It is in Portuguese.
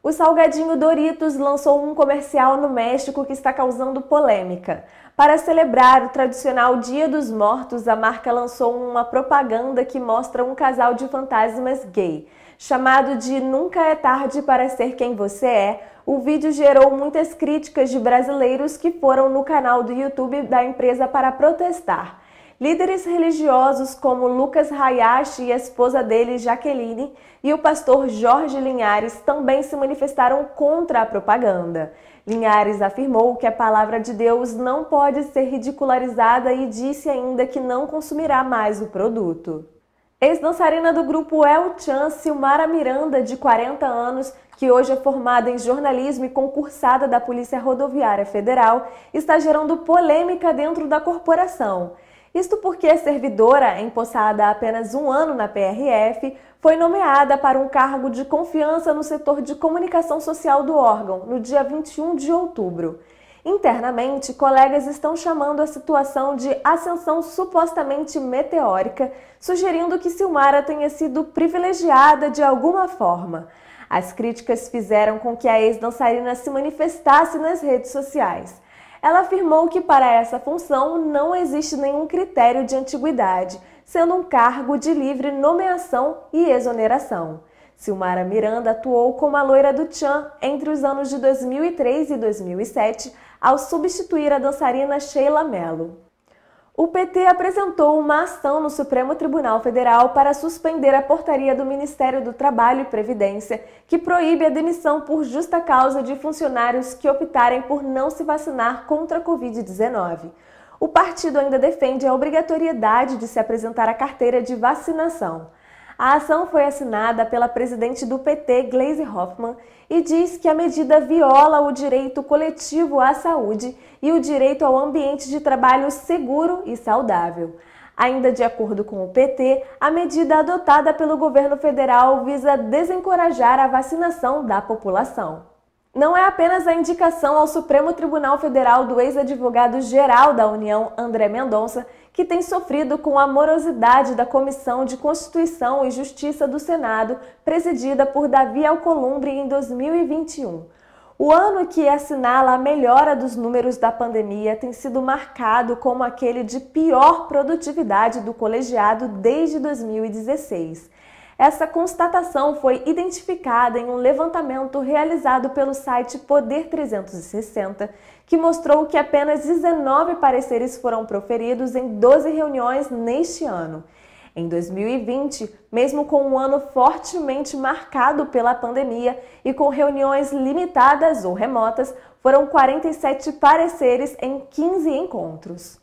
O salgadinho Doritos lançou um comercial no México que está causando polêmica. Para celebrar o tradicional Dia dos Mortos, a marca lançou uma propaganda que mostra um casal de fantasmas gay. Chamado de Nunca é Tarde para Ser Quem Você É, o vídeo gerou muitas críticas de brasileiros que foram no canal do YouTube da empresa para protestar. Líderes religiosos como Lucas Hayashi e a esposa dele, Jaqueline, e o pastor Jorge Linhares também se manifestaram contra a propaganda. Linhares afirmou que a palavra de Deus não pode ser ridicularizada e disse ainda que não consumirá mais o produto. Ex-dançarina do grupo El Chan, Silmara Miranda, de 40 anos, que hoje é formada em jornalismo e concursada da Polícia Rodoviária Federal, está gerando polêmica dentro da corporação. Isto porque a servidora, empossada há apenas um ano na PRF, foi nomeada para um cargo de confiança no setor de comunicação social do órgão no dia 21 de outubro. Internamente, colegas estão chamando a situação de ascensão supostamente meteórica, sugerindo que Silmara tenha sido privilegiada de alguma forma. As críticas fizeram com que a ex-dançarina se manifestasse nas redes sociais. Ela afirmou que para essa função não existe nenhum critério de antiguidade, sendo um cargo de livre nomeação e exoneração. Silmara Miranda atuou como a loira do Tchan entre os anos de 2003 e 2007, ao substituir a dançarina Sheila Mello. O PT apresentou uma ação no Supremo Tribunal Federal para suspender a portaria do Ministério do Trabalho e Previdência, que proíbe a demissão por justa causa de funcionários que optarem por não se vacinar contra a Covid-19. O partido ainda defende a obrigatoriedade de se apresentar a carteira de vacinação. A ação foi assinada pela presidente do PT, Gleisi Hoffmann, e diz que a medida viola o direito coletivo à saúde e o direito ao ambiente de trabalho seguro e saudável. Ainda de acordo com o PT, a medida adotada pelo governo federal visa desencorajar a vacinação da população. Não é apenas a indicação ao Supremo Tribunal Federal do ex-advogado-geral da União, André Mendonça, que tem sofrido com a morosidade da Comissão de Constituição e Justiça do Senado, presidida por Davi Alcolumbre em 2021. O ano que assinala a melhora dos números da pandemia tem sido marcado como aquele de pior produtividade do colegiado desde 2016. Essa constatação foi identificada em um levantamento realizado pelo site Poder 360, que mostrou que apenas 19 pareceres foram proferidos em 12 reuniões neste ano. Em 2020, mesmo com um ano fortemente marcado pela pandemia e com reuniões limitadas ou remotas, foram 47 pareceres em 15 encontros.